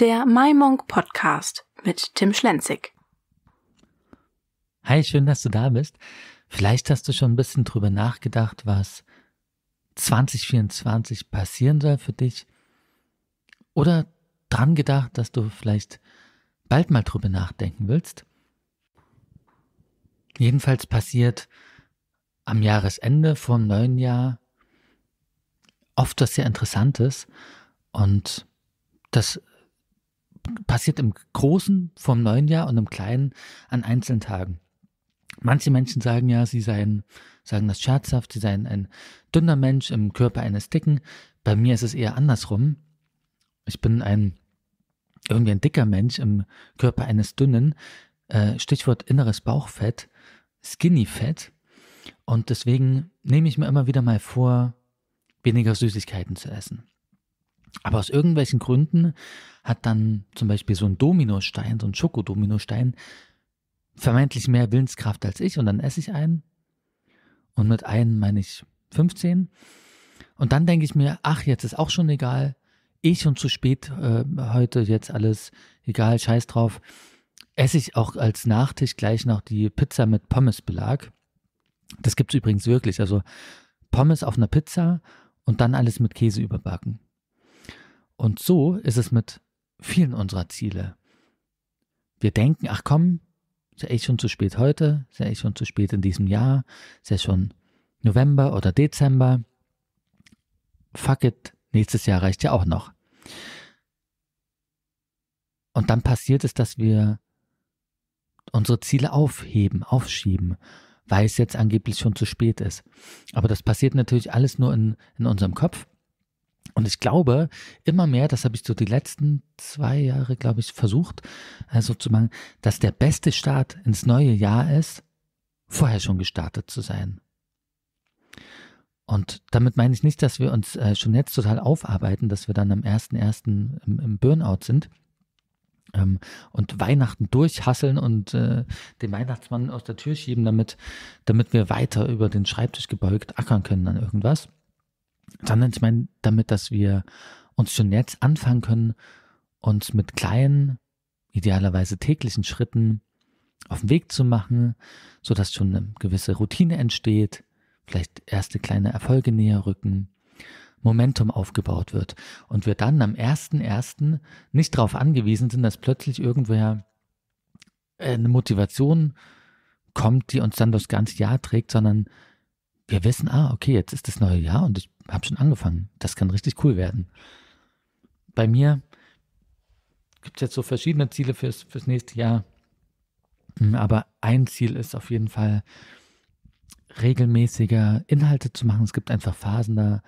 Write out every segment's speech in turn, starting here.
der Maimong Podcast mit Tim Schlenzig. Hi, schön, dass du da bist. Vielleicht hast du schon ein bisschen drüber nachgedacht, was 2024 passieren soll für dich. Oder dran gedacht, dass du vielleicht bald mal drüber nachdenken willst. Jedenfalls passiert am Jahresende vom neuen Jahr oft was sehr Interessantes und das passiert im Großen vom neuen Jahr und im Kleinen an einzelnen Tagen. Manche Menschen sagen ja, sie seien, sagen das scherzhaft, sie seien ein dünner Mensch im Körper eines Dicken. Bei mir ist es eher andersrum. Ich bin ein irgendwie ein dicker Mensch im Körper eines dünnen. Äh, Stichwort inneres Bauchfett, Skinny Fett. Und deswegen nehme ich mir immer wieder mal vor, weniger Süßigkeiten zu essen. Aber aus irgendwelchen Gründen hat dann zum Beispiel so ein Dominostein, so ein Schokodominostein, vermeintlich mehr Willenskraft als ich und dann esse ich einen. Und mit einem meine ich 15. Und dann denke ich mir, ach, jetzt ist auch schon egal. Ich und zu spät äh, heute jetzt alles egal, scheiß drauf. Esse ich auch als Nachtisch gleich noch die Pizza mit Pommesbelag. Das gibt es übrigens wirklich. Also Pommes auf einer Pizza und dann alles mit Käse überbacken. Und so ist es mit vielen unserer Ziele. Wir denken, ach komm, ist ja eh schon zu spät heute, ist ja eh schon zu spät in diesem Jahr, ist ja schon November oder Dezember. Fuck it, nächstes Jahr reicht ja auch noch. Und dann passiert es, dass wir unsere Ziele aufheben, aufschieben, weil es jetzt angeblich schon zu spät ist. Aber das passiert natürlich alles nur in, in unserem Kopf und ich glaube immer mehr, das habe ich so die letzten zwei Jahre, glaube ich, versucht, also zu machen, dass der beste Start ins neue Jahr ist, vorher schon gestartet zu sein. Und damit meine ich nicht, dass wir uns äh, schon jetzt total aufarbeiten, dass wir dann am 1.1. Im, im Burnout sind ähm, und Weihnachten durchhasseln und äh, den Weihnachtsmann aus der Tür schieben, damit, damit wir weiter über den Schreibtisch gebeugt ackern können an irgendwas sondern ich meine damit, dass wir uns schon jetzt anfangen können, uns mit kleinen, idealerweise täglichen Schritten auf den Weg zu machen, sodass schon eine gewisse Routine entsteht, vielleicht erste kleine Erfolge näher rücken, Momentum aufgebaut wird und wir dann am 1.1. nicht darauf angewiesen sind, dass plötzlich irgendwoher äh, eine Motivation kommt, die uns dann das ganze Jahr trägt, sondern wir wissen, ah, okay, jetzt ist das neue Jahr und ich habe schon angefangen. Das kann richtig cool werden. Bei mir gibt es jetzt so verschiedene Ziele fürs, fürs nächste Jahr. Hm, aber ein Ziel ist auf jeden Fall, regelmäßiger Inhalte zu machen. Es gibt einfach Phasen, da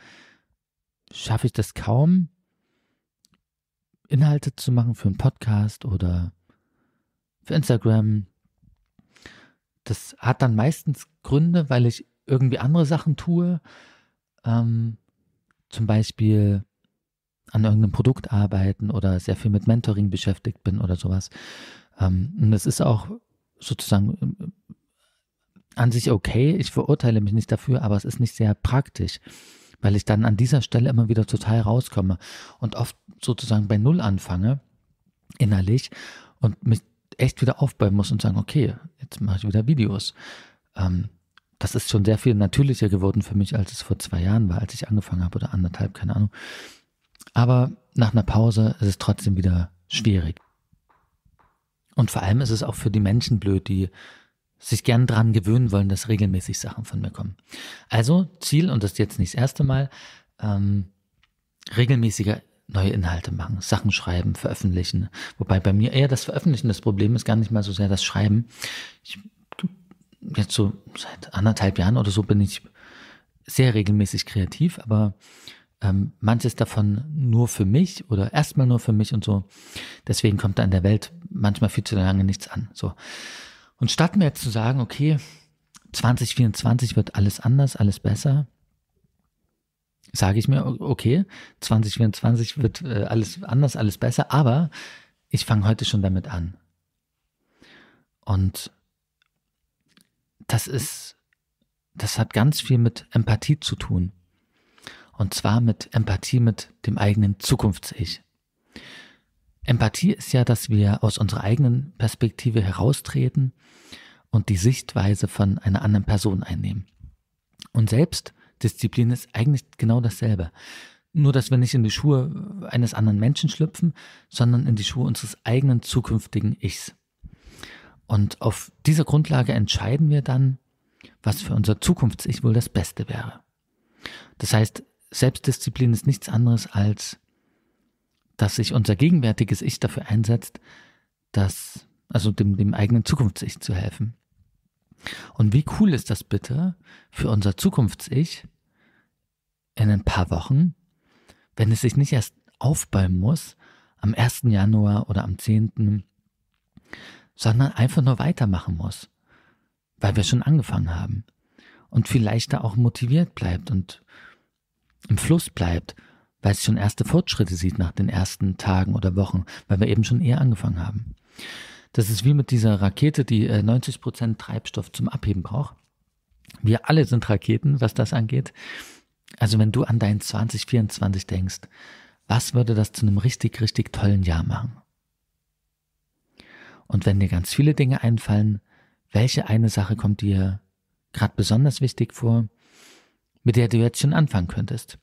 schaffe ich das kaum, Inhalte zu machen für einen Podcast oder für Instagram. Das hat dann meistens Gründe, weil ich irgendwie andere Sachen tue, ähm, zum Beispiel an irgendeinem Produkt arbeiten oder sehr viel mit Mentoring beschäftigt bin oder sowas. Ähm, und das ist auch sozusagen ähm, an sich okay. Ich verurteile mich nicht dafür, aber es ist nicht sehr praktisch, weil ich dann an dieser Stelle immer wieder total rauskomme und oft sozusagen bei Null anfange, innerlich, und mich echt wieder aufbäumen muss und sagen, okay, jetzt mache ich wieder Videos. Ähm, das ist schon sehr viel natürlicher geworden für mich, als es vor zwei Jahren war, als ich angefangen habe oder anderthalb, keine Ahnung. Aber nach einer Pause ist es trotzdem wieder schwierig. Und vor allem ist es auch für die Menschen blöd, die sich gern daran gewöhnen wollen, dass regelmäßig Sachen von mir kommen. Also Ziel, und das ist jetzt nicht das erste Mal, ähm, regelmäßiger neue Inhalte machen, Sachen schreiben, veröffentlichen. Wobei bei mir eher das Veröffentlichen das Problem ist, gar nicht mal so sehr das Schreiben. Ich jetzt so seit anderthalb Jahren oder so bin ich sehr regelmäßig kreativ, aber ähm, manches davon nur für mich oder erstmal nur für mich und so. Deswegen kommt da in der Welt manchmal viel zu lange nichts an. So. Und statt mir jetzt zu sagen, okay, 2024 wird alles anders, alles besser, sage ich mir, okay, 2024 wird äh, alles anders, alles besser, aber ich fange heute schon damit an. Und das ist, das hat ganz viel mit Empathie zu tun. Und zwar mit Empathie mit dem eigenen Zukunfts-Ich. Empathie ist ja, dass wir aus unserer eigenen Perspektive heraustreten und die Sichtweise von einer anderen Person einnehmen. Und Selbstdisziplin ist eigentlich genau dasselbe. Nur, dass wir nicht in die Schuhe eines anderen Menschen schlüpfen, sondern in die Schuhe unseres eigenen zukünftigen Ichs. Und auf dieser Grundlage entscheiden wir dann, was für unser Zukunfts-Ich wohl das Beste wäre. Das heißt, Selbstdisziplin ist nichts anderes als, dass sich unser gegenwärtiges Ich dafür einsetzt, dass, also dem, dem eigenen Zukunfts-Ich zu helfen. Und wie cool ist das bitte für unser Zukunfts-Ich in ein paar Wochen, wenn es sich nicht erst aufbäumen muss, am 1. Januar oder am 10., sondern einfach nur weitermachen muss, weil wir schon angefangen haben und vielleicht da auch motiviert bleibt und im Fluss bleibt, weil es schon erste Fortschritte sieht nach den ersten Tagen oder Wochen, weil wir eben schon eher angefangen haben. Das ist wie mit dieser Rakete, die 90% äh, Prozent Treibstoff zum Abheben braucht. Wir alle sind Raketen, was das angeht. Also wenn du an dein 2024 denkst, was würde das zu einem richtig, richtig tollen Jahr machen? Und wenn dir ganz viele Dinge einfallen, welche eine Sache kommt dir gerade besonders wichtig vor, mit der du jetzt schon anfangen könntest?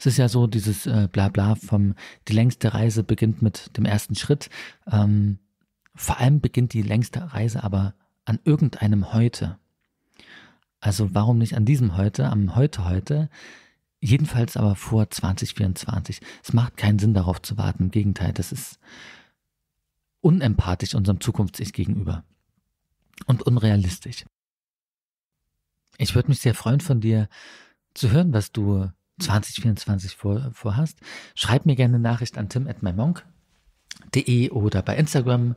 Es ist ja so, dieses äh, Blabla vom, die längste Reise beginnt mit dem ersten Schritt. Ähm, vor allem beginnt die längste Reise aber an irgendeinem heute. Also warum nicht an diesem heute, am heute heute? Jedenfalls aber vor 2024. Es macht keinen Sinn darauf zu warten. Im Gegenteil, das ist unempathisch unserem Zukunfts-Ich gegenüber und unrealistisch. Ich würde mich sehr freuen, von dir zu hören, was du 2024 vor, vorhast. Schreib mir gerne eine Nachricht an tim.mymonk.de oder bei Instagram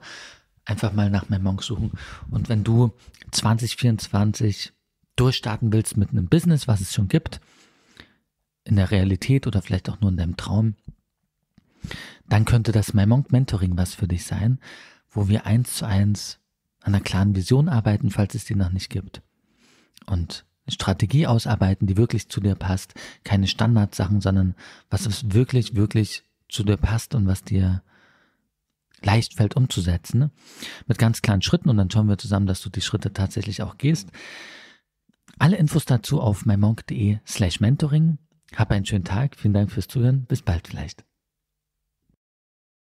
einfach mal nach Mymonk suchen. Und wenn du 2024 durchstarten willst mit einem Business, was es schon gibt, in der Realität oder vielleicht auch nur in deinem Traum, dann könnte das Maimont Mentoring was für dich sein, wo wir eins zu eins an einer klaren Vision arbeiten, falls es die noch nicht gibt. Und eine Strategie ausarbeiten, die wirklich zu dir passt. Keine Standardsachen, sondern was wirklich, wirklich zu dir passt und was dir leicht fällt umzusetzen. Ne? Mit ganz klaren Schritten und dann schauen wir zusammen, dass du die Schritte tatsächlich auch gehst. Alle Infos dazu auf mymonk.de slash mentoring. Hab einen schönen Tag. Vielen Dank fürs Zuhören. Bis bald vielleicht.